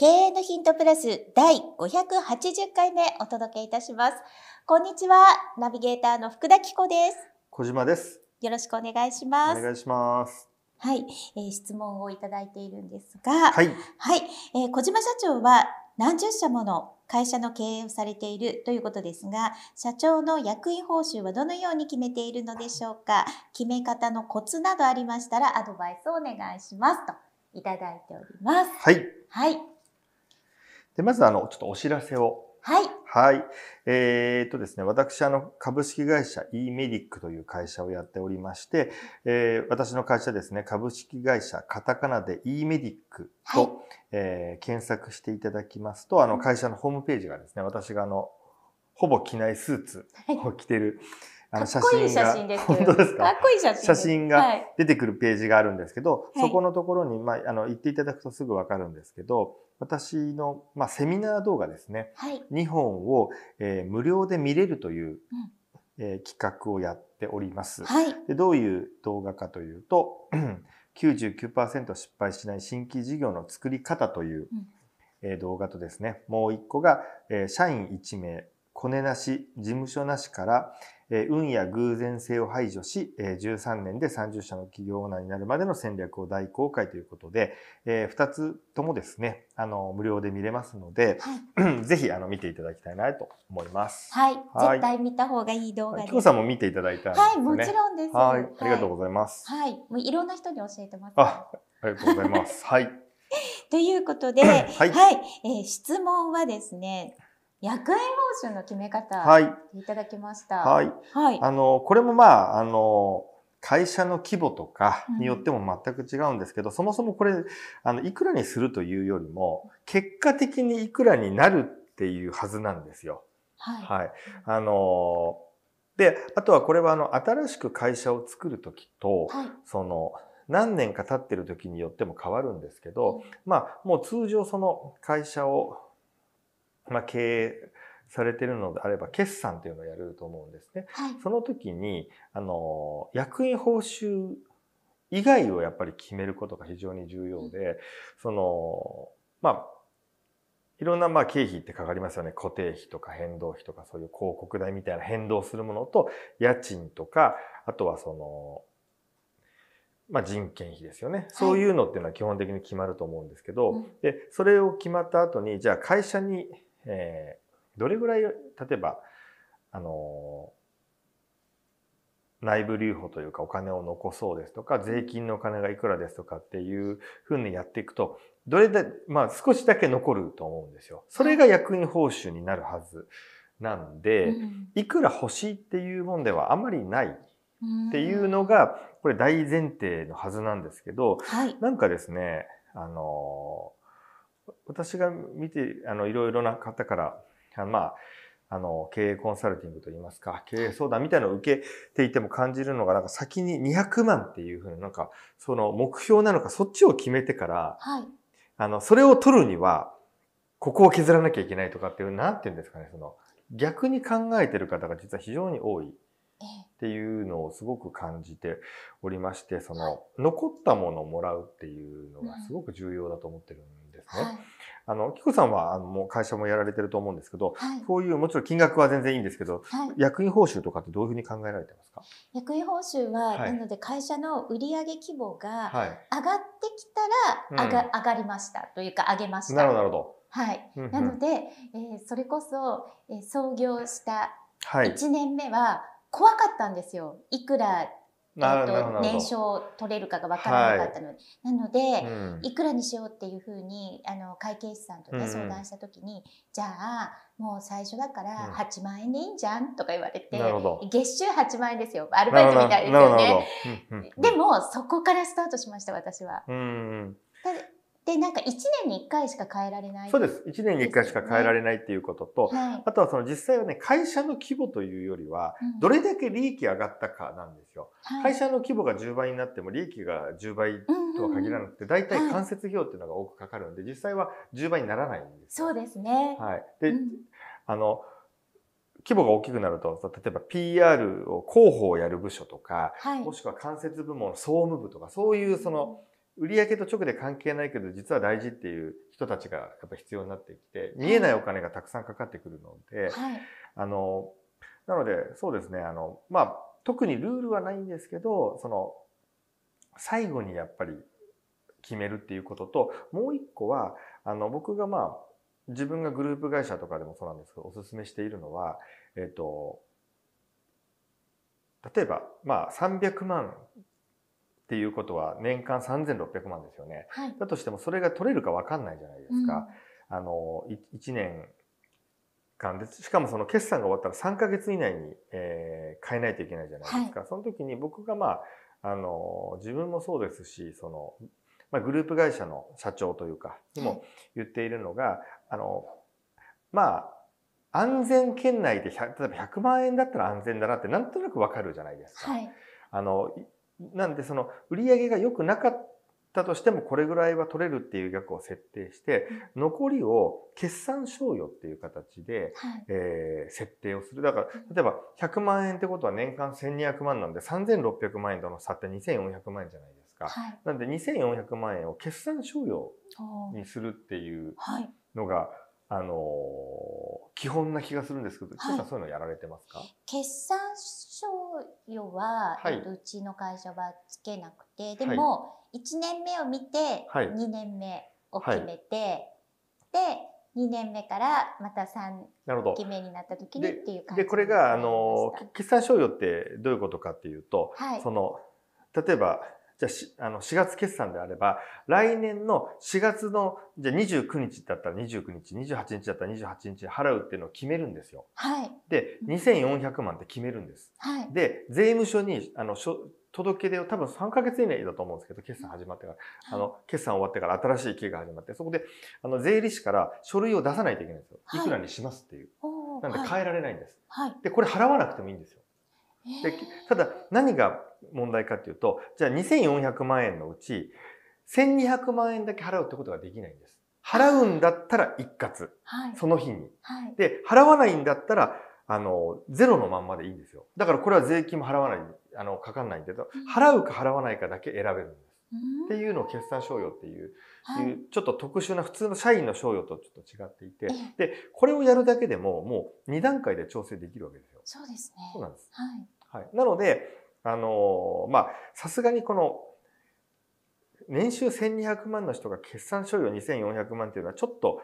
経営のヒントプラス第580回目お届けいたします。こんにちは。ナビゲーターの福田紀子です。小島です。よろしくお願いします。お願いします。はい、えー、質問をいただいているんですが、はい、はい、えー、小島社長は何十社もの会社の経営をされているということですが、社長の役員報酬はどのように決めているのでしょうか決め方のコツなどありましたらアドバイスをお願いしますといただいております。はい。はい。で、まずあの、ちょっとお知らせを。はい。はい。えー、っとですね、私、あの、株式会社 e メディックという会社をやっておりまして、えー、私の会社ですね、株式会社カタカナで e メディックと、はい、えー、検索していただきますと、あの、会社のホームページがですね、私があの、ほぼ着ないスーツを着てる、あの写真が、本当ですかかっこいい写真。写真が出てくるページがあるんですけど、そこのところに、まあ、あの、行っていただくとすぐわかるんですけど、私の、まあ、セミナー動画ですね、はい、2本を、えー、無料で見れるという、うん、えー、企画をやっております、はい、で。どういう動画かというと、99% 失敗しない新規事業の作り方という、うん、え動画とですね、もう1個が、えー、社員1名コネなし、事務所なしから、え運や偶然性を排除し、え13年で30社の企業オーナーになるまでの戦略を大公開ということで、え2つともですね、あの、無料で見れますので、はい、ぜひ、あの、見ていただきたいなと思います。はい。はい絶対見た方がいい動画です。キコさんも見ていただいた、ね、はい、もちろんです。はい。ありがとうございます。はい。もういろんな人に教えてます。あ、ありがとうございます。はい。ということで、はい、はい、えー、質問はですね、役員報酬の決め方、はい、いただきました。はい。はい、あの、これもまあ、あの、会社の規模とかによっても全く違うんですけど、うん、そもそもこれ、あの、いくらにするというよりも、結果的にいくらになるっていうはずなんですよ。はい。はい。あの、で、あとはこれはあの、新しく会社を作るときと、はい、その、何年か経ってる時によっても変わるんですけど、うん、まあ、もう通常その会社をまあ、経営されてるのであれば、決算というのをやると思うんですね。はい、その時に、あの、役員報酬以外をやっぱり決めることが非常に重要で、うん、その、まあ、いろんなまあ経費ってかかりますよね。固定費とか変動費とかそういう広告代みたいな変動するものと、家賃とか、あとはその、まあ、人件費ですよね、そういうのっていうのは基本的に決まると思うんですけど、でそれを決まった後にじゃあ会社にえー、どれぐらい例えばあの内部留保というかお金を残そうですとか税金のお金がいくらですとかっていうふうにやっていくとどれで、まあ少しだけ残ると思うんですよ。それが役員報酬になるはずなんで、いくら欲しいっていうもんではあまりないっていうのがこれ大前提のはずなんですけど、なんかですねあの私が見てあのいろいろな方からまああの経営コンサルティングといいますか経営相談みたいなのを受けていても感じるのがなんか先に200万っていうふうになんかその目標なのかそっちを決めてから、はい、あのそれを取るにはここを削らなきゃいけないとかっていうなんて言うんですかねその逆に考えてる方が実は非常に多いっていうのをすごく感じておりましてその残ったものをもらうっていうのがすごく重要だと思ってるんね。はいあの、キコさんは、あの、もう会社もやられてると思うんですけど、はい、こういう、もちろん金額は全然いいんですけど、はい、役員報酬とかってどういうふうに考えられてますか役員報酬は、はい、なので会社の売上規模が上がってきたら、上が、うん、上がりましたというか上げました。なるほど。なるほど。はい。なので、えー、それこそ、えー、創業した1年目は怖かったんですよ。いくらえっと、年商取れるかが分からなかったので、はい、なので、うん、いくらにしようっていうふうにあの会計士さんとね、相談した時に、じゃあもう最初だから8万円でいいんじゃんとか言われて、うん、月収8万円ですよアルバイトみたいですよね、でもそこからスタートしました私は。うんで、なんか1年に1回しか変えられない、ね、そうです。1年に1回しか変えられないっていうことと、はい、あとはその実際はね、会社の規模というよりは、どれだけ利益上がったかなんですよ、うん、会社の規模が10倍になっても利益が10倍とは限らなくて、大体間接費用っていうのが多くかかるんで、実際は10倍にならないんです。そうですね。はい。で、うん、あの、規模が大きくなると、例えば PR を広報をやる部署とか、はい、もしくは間接部門の総務部とか、そういうその、うん売上と直で関係ないけど実は大事っていう人たちがやっぱ必要になってきて見えないお金がたくさんかかってくるので、はい、あのなのでそうですねあの、まあ、特にルールはないんですけどその最後にやっぱり決めるっていうことともう一個はあの僕がまあ自分がグループ会社とかでもそうなんですけどおすすめしているのは、えっと例えば、まあ、300万っていうことは年間3600万ですよね、はい、だとしてもそれが取れるか分かんないじゃないですか、うん、あの1年間でしかもその決算が終わったら3か月以内に、えー、変えないといけないじゃないですか、はい、その時に僕がまああの自分もそうですしその、まあ、グループ会社の社長というかにも言っているのが、はい、あのまあ安全圏内で例えば100万円だったら安全だなってなんとなくわかるじゃないですか。はい、あのなんでその売上が良くなかったとしてもこれぐらいは取れるっていう額を設定して、残りを決算賞与っていう形で、え設定をするだから例えば100万円ってことは年間1200万なんで3600万円との差って2400万円じゃないですか、なんで2400万円を決算賞与にするっていうのが、はいあの基本な気がするんですけど、はい、そういうのやられてますか決算賞与は、はい、うちの会社はつけなくて、でも、1年目を見て、2年目を決めて、で、2年目からまた3期目になった時にっていう感じでこれがあの決算賞与ってどういうことかっていうと、はい、その例えばじゃあ、あの、4月決算であれば、来年の4月の、じゃあ29日だったら29日、28日だったら28日払うっていうのを決めるんですよ。はい。で、2400万って決めるんです。はい。で、税務署に、あの、届け出を多分3ヶ月以内だと思うんですけど、決算始まってから、あの、決算終わってから新しい期が始まって、そこで、あの、税理士から書類を出さないといけないんですよ。いくらにしますっていう。おい、なんで変えられないんです。はい。で、これ払わなくてもいいんですよ。でただ、何が問題かっていうと、じゃあ2400万円のうち、1200万円だけ払うってことができないんです。払うんだったら一括。はい、その日に、はい。で、払わないんだったら、あの、ゼロのまんまでいいんですよ。だからこれは税金も払わない、あの、かかんないけど、払うか払わないかだけ選べるんです。っていうのを決算賞与っていう、はい、ちょっと特殊な普通の社員の賞与とちょっと違っていて、で、これをやるだけでももう2段階で調整できるわけですよ。そうですね。そうなんです。はい。はい、なので、あのまあさすがにこの年収1200万の人が決算賞与2400万っていうのはちょっと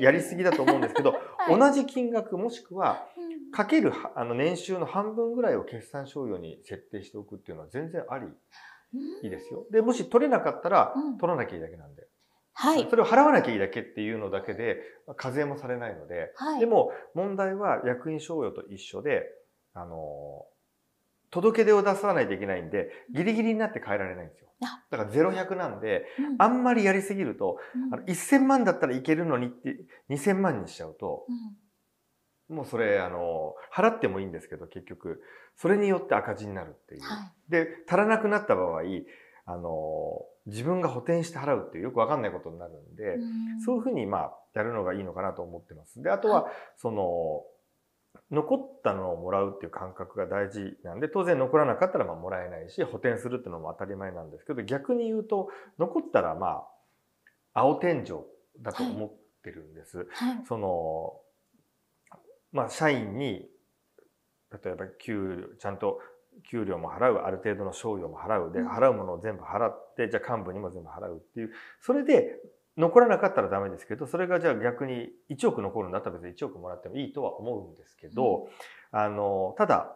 やりすぎだと思うんですけど、はい、同じ金額もしくはかけるあの年収の半分ぐらいを決算賞与に設定しておくっていうのは全然あり、いいですよ。でもし取れなかったら取らなきゃいいだけなんで。うんはい、それを払わなきゃいいだけっていうのだけで課税もされないので、はい、でも問題は役員賞与と一緒であの届け出を出さないといけないんで、ギリギリになって変えられないんですよ。だから0100なんで、うん、あんまりやりすぎると、うん、あの1000万だったらいけるのにって、2000万にしちゃうと、うん、もうそれ、あの、払ってもいいんですけど、結局、それによって赤字になるっていう。はい、で、足らなくなった場合、あの、自分が補填して払うっていうよくわかんないことになるんで、そういうふうに、まあ、やるのがいいのかなと思ってます。で、あとは、はい、その、残ったのをもらうっていう感覚が大事なんで当然残らなかったらまあもらえないし補填するっていうのも当たり前なんですけど逆に言うと残ったらまあ青天井だと思ってるんです。はい、そのまあ、社員に例えば給料ちゃんと給料も払うある程度の賞与も払うで払うものを全部払ってじゃあ幹部にも全部払うっていうそれで残らなかったらダメですけどそれがじゃあ逆に1億残るんだったら別に1億もらってもいいとは思うんですけど、うん、あのただ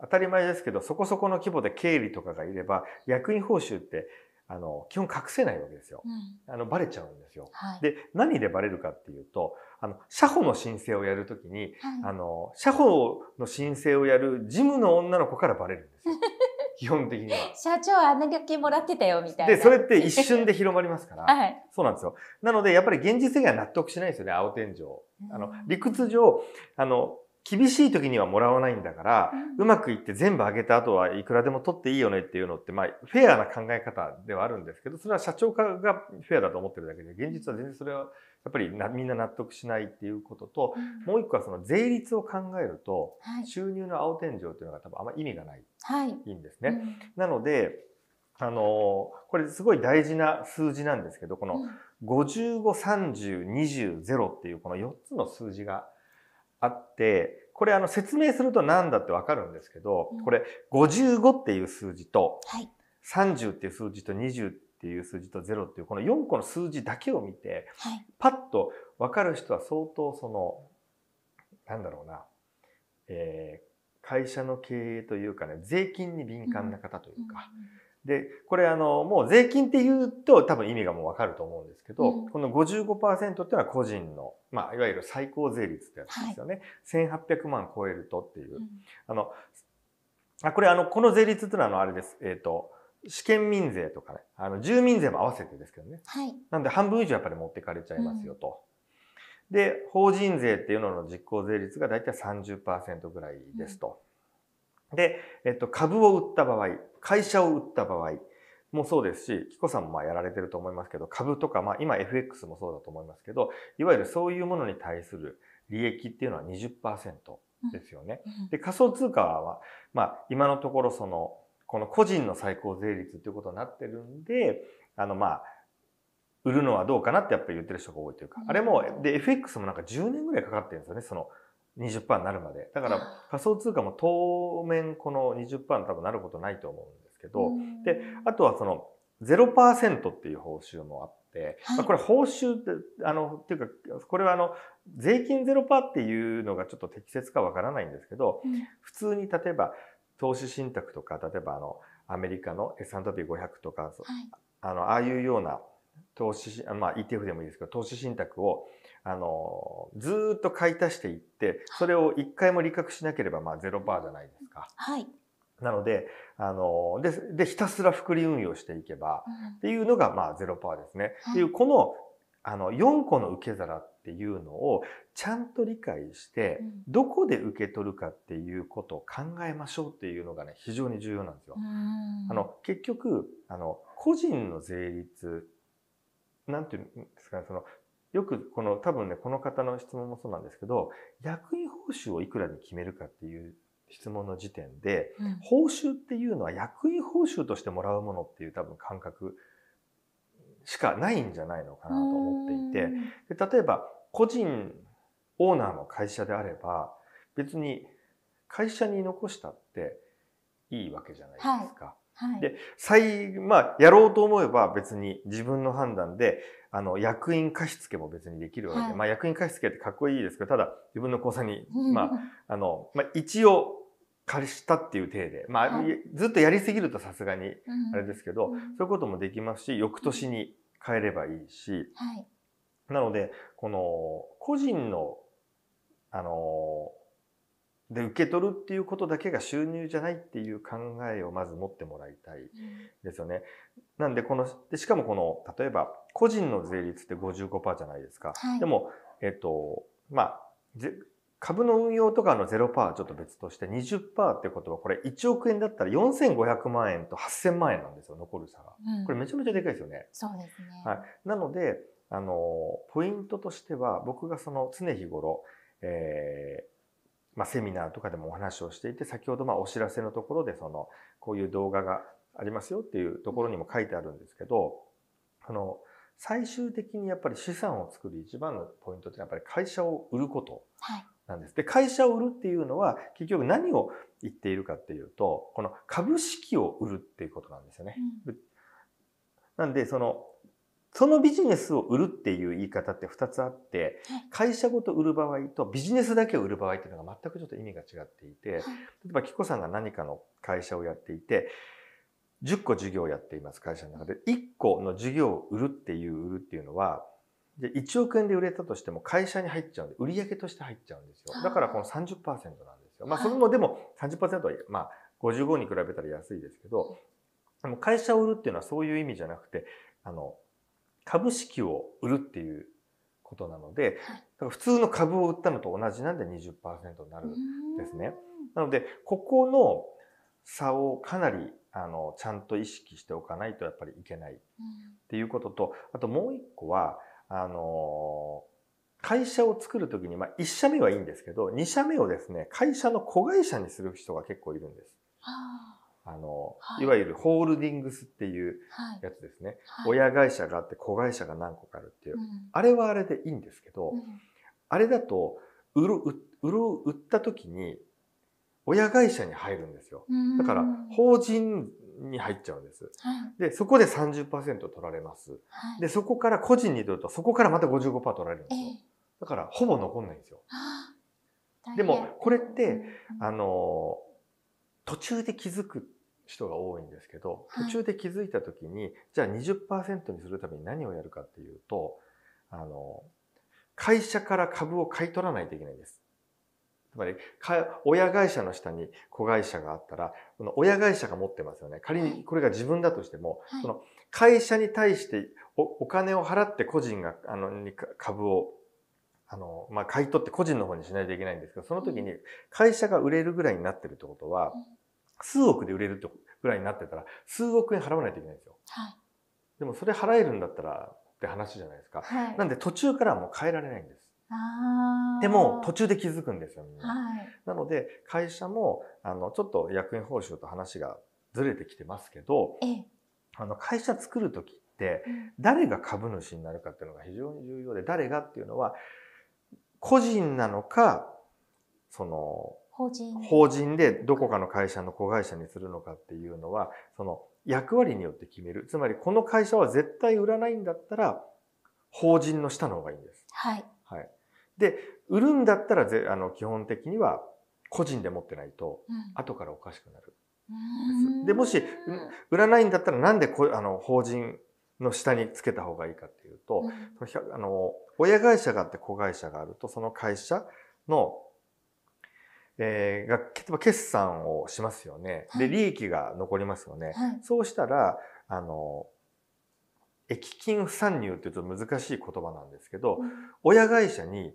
当たり前ですけどそこそこの規模で経理とかがいれば役員報酬ってあの基本隠せないわけですよ。うん、あのバレちゃうんですよ。はい、で何でバレるかっていうとあの社保の申請をやるときに、はい、あの社保の申請をやる事務の女の子からバレるんですよ。基本的には。社長あんだけもらってたよ、みたいな。で、それって一瞬で広まりますから。はい。そうなんですよ。なので、やっぱり現実的には納得しないですよね、青天井。あの、理屈上、あの、厳しい時にはもらわないんだから、うん、うまくいって全部あげた後はいくらでも取っていいよねっていうのって、まあ、フェアな考え方ではあるんですけど、それは社長がフェアだと思ってるだけで、現実は全然それはやっぱりなみんな納得しないっていうことと、うん、もう一個はその税率を考えると、はい、収入の青天井というのが多分あんま意味がない、はい、いいんですね。うん、なのであのー、これすごい大事な数字なんですけどこの553020っていうこの4つの数字があってこれあの説明すると何だってわかるんですけど、これ55っていう数字と、はい、30っていう数字と20っていう数字と0っていうこの4個の数字だけを見て、はい、パッと分かる人は相当そのなんだろうな、えー、会社の経営というかね税金に敏感な方というか、うんでこれあのもう税金っていうと多分意味がもう分かると思うんですけど、うん、この55%っていうのは個人の、まあ、いわゆる最高税率ってやつですよね、はい、1800万超えるとっていう。あのあこれあのこの税率っていうのはあのあれです、えーと試験民税とかね、あの、住民税も合わせてですけどね。はい。なんで半分以上やっぱり持ってかれちゃいますよと。うん、で、法人税っていうのの実効税率が大体30%ぐらいですと。うん、で、えっと、株を売った場合、会社を売った場合もそうですし、紀子さんもまあやられてると思いますけど、株とか、まあ今 FX もそうだと思いますけど、いわゆるそういうものに対する利益っていうのは20%ですよね。うん、で、仮想通貨は、まあ今のところその、この個人の最高税率ということになってるんで、あの、まあ、売るのはどうかなってやっぱり言ってる人が多いというか、あれも、で、FX もなんか10年ぐらいかかってるんですよね、その20%になるまで。だから仮想通貨も当面この20%多分なることないと思うんですけど、で、あとはその0%っていう報酬もあって、これ報酬って、あの、っていうか、これはあの、税金0%っていうのがちょっと適切かわからないんですけど、普通に例えば投資信託とか例えばあのアメリカの S&P500 とか、はい、あのああいうような投資まあ ETF でもいいですけど投資信託をあのずっと買い足していってそれを一回も利確しなければまあゼロパーじゃないですか。はい、なのであのででひたすら複利運用していけば、うん、っていうのがまあゼロパーですね、はい、っていうこのあの4個の受け皿っていうのをちゃんと理解してどこで受け取るかっていうことを考えましょうっていうのがね非常に重要なんですよ。あの結局あの個人の税率なんていうんですかねそのよくこの多分ねこの方の質問もそうなんですけど役員報酬をいくらに決めるかっていう質問の時点で、報酬っていうのは役員報酬としてもらうものっていう多分感覚しかないんじゃないのかなと思っていて、で例えば個人オーナーの会社であれば別に会社に残したっていいわけじゃないですか。はいはい、で最まあやろうと思えば別に自分の判断であの役員貸付も別にできるわけで、はい、まあ、役員貸付ってかっこいいですけどただ自分の口座に、まああのまあ、一応借りしたっていう体で、まあ、ずっとやりすぎるとさすがにあれですけど、そういうこともできますし翌年に変えればいいし、はい、なのでこの個人のあので受け取るっていうことだけが収入じゃないっていう考えをまず持ってもらいたいですよね。うん、なんでこのでしかもこの例えば個人の税率って55%じゃないですか。はい、でもえっとまあ株の運用とかの0%はちょっと別として20%ってことはこれ1億円だったら4500万円と8000万円なんですよ残る差が、うん、これめちゃめちゃでかいですよね。そうですね、はい、なのであのポイントとしては僕がその常日頃、えーまあ、セミナーとかでもお話をしていて先ほどまあお知らせのところでそのこういう動画がありますよっていうところにも書いてあるんですけど、あの最終的にやっぱり資産を作る一番のポイントってやっぱり会社を売ること。はいなんです。で、会社を売るっていうのは、結局何を言っているかっていうと、この株式を売るっていうことなんですよね。うん、なんで、その、そのビジネスを売るっていう言い方って2つあって、会社ごと売る場合とビジネスだけを売る場合っていうのが全くちょっと意味が違っていて、例えば、キコさんが何かの会社をやっていて、10個事業をやっています、会社の中で。1個の事業を売るっていう、売るっていうのは、で、1億円で売れたとしても会社に入っちゃうんで、売上として入っちゃうんですよ。だからこの30%なんですよ。まあ、それもでも30%は、まあ、55に比べたら安いですけど、でも会社を売るっていうのはそういう意味じゃなくて、あの、株式を売るっていうことなので、だから普通の株を売ったのと同じなんで20%になるんですね。なので、ここの差をかなりあのちゃんと意識しておかないとやっぱりいけないっていうこととあともう一個はあの会社を作るときに、まあ、1社目はいいんですけど、2社目をですね、会社の子会社にする人が結構いるんです。あの、はい、いわゆるホールディングスっていうやつですね、はいはい、親会社があって子会社が何個かあるっていう、うん、あれはあれでいいんですけど、うん、あれだと売る売った時に親会社に入るんですよだから法人に入っちゃうんです。はい、で、そこで30%取られます、はい、で、そこから個人にとると、そこからまた55%取られるんですよ。だから、ほぼ残んないんですよ。でも、これって、あの、途中で気づく人が多いんですけど、途中で気づいた時に、じゃあ20%にするために何をやるかっていうと、あの、会社から株を買い取らないといけないんです。つまり親会社の下に子会社があったらこの親会社が持ってますよね仮にこれが自分だとしても、はい、その会社に対してお金を払って個人があの株をあの、まあ、買い取って個人の方にしないといけないんですけどその時に会社が売れるぐらいになってるってことは、数億で売れるってぐらいになってたら数億円払わないといけないんですよ。はい、でもそれ払えるんだったらって話じゃないですか。はい、なんで途中からはもう変えられないんです。あでも途中で気づくんですよ、ね、はい、なので会社もあのちょっと役員報酬と話がずれてきてますけど、あの会社作る時って誰が株主になるかっていうのが非常に重要で誰がっていうのは個人なのかその法人法人でどこかの会社の子会社にするのかっていうのはその役割によって決めるつまりこの会社は絶対売らないんだったら法人の下の方がいいんです。はい、はい、で売るんだったらぜあの基本的には個人で持ってないと、後からおかしくなるです。でもし売らないんだったらなんでこあの法人の下につけた方がいいかっていうと、うん、あの親会社があって子会社があるとその会社の、えー、が決算をしますよね、で利益が残りますよね、はい、そうしたらあの益金不参入って言うと難しい言葉なんですけど、うん、親会社に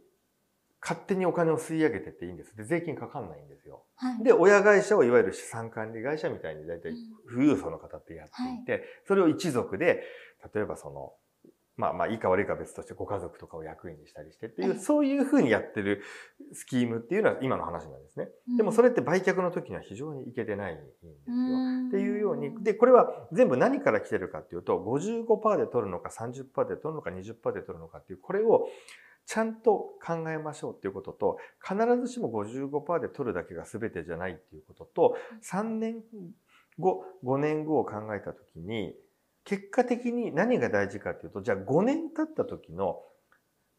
勝手にお金を吸い上げてっていいんです。で、税金かかんないんですよ。はい、で、親会社をいわゆる資産管理会社みたいに大体富裕層の方ってやっていて、うんはい、それを一族で、例えばその、まあまあいいか悪いか別としてご家族とかを役員にしたりしてっていう、そういうふうにやってるスキームっていうのは今の話なんですね。でもそれって売却の時には非常にいけてないんですよ。っていうように、で、これは全部何から来てるかっていうと、55%で取るのか30%で取るのか20%で取るのかっていう、これをちゃんと考えましょうっていうことと、必ずしも55%で取るだけが全てじゃないっていうことと、3年後、5年後を考えた時に、結果的に何が大事かっていうと、じゃあ5年経った時の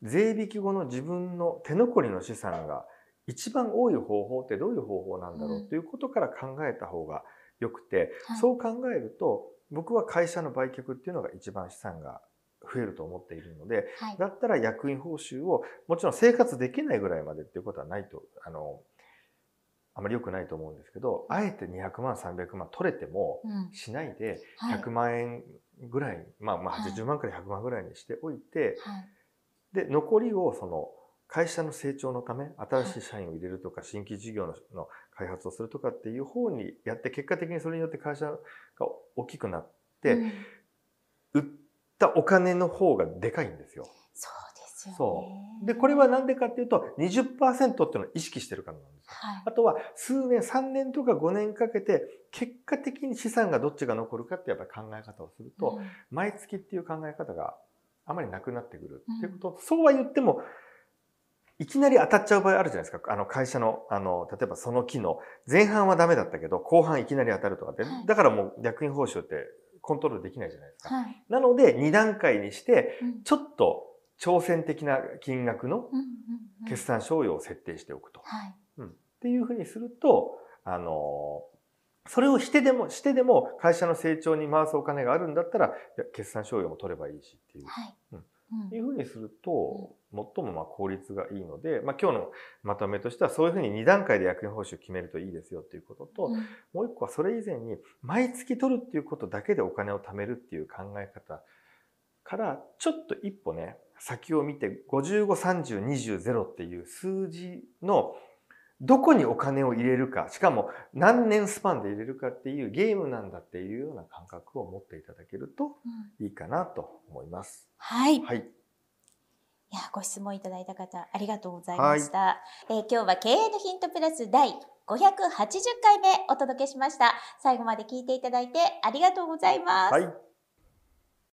税引き後の自分の手残りの資産が一番多い方法ってどういう方法なんだろうということから考えた方がよくて、そう考えると、僕は会社の売却っていうのが一番資産が増えると思っているので、はい、だったら役員報酬をもちろん生活できないぐらいまでっていうことはないとあのあまり良くないと思うんですけどあえて200万300万取れてもしないで100万円ぐらい、うんはい、まあまあ80万から100万ぐらいにしておいて、はい、で残りをその会社の成長のため新しい社員を入れるとか新規事業の開発をするとかっていう方にやって結果的にそれによって会社が大きくなって、うんたお金の方がでかいんですよ。そうですよ、ね、そう。で、これはなんでかっていうと、20%っていうのを意識してるからなんですよ、はい。あとは、数年、3年とか5年かけて、結果的に資産がどっちが残るかってやっぱり考え方をすると、うん、毎月っていう考え方があまりなくなってくるっていうこと、うん、そうは言っても、いきなり当たっちゃう場合あるじゃないですか。あの会社の、あの、例えばその機能。前半はダメだったけど、後半いきなり当たるとかで、はい、だからもう役員報酬ってコントロールできないじゃないですか。はい、なので、2段階にして、ちょっと挑戦的な金額の決算賞与を設定しておくと。うん、っていうふうにすると、あのそれをしてでも、してでも会社の成長に回すお金があるんだったら、決算賞与も取ればいいしっていう。はい、うんいうふうにすると、最もまあ効率がいいので、まあ、今日のまとめとしてはそういうふうに2段階で役員報酬を決めるといいですよっていうことと、うん、もう一個はそれ以前に毎月取るっていうことだけでお金を貯めるっていう考え方からちょっと一歩ね先を見て553020っていう数字のどこにお金を入れるか、しかも何年スパンで入れるかっていうゲームなんだっていうような感覚を持っていただけるといいかなと思います。うん、はい。はい。いや、ご質問いただいた方、ありがとうございました。はい、えー、今日は経営のヒントプラス第580回目お届けしました。最後まで聞いていただいてありがとうございます。はい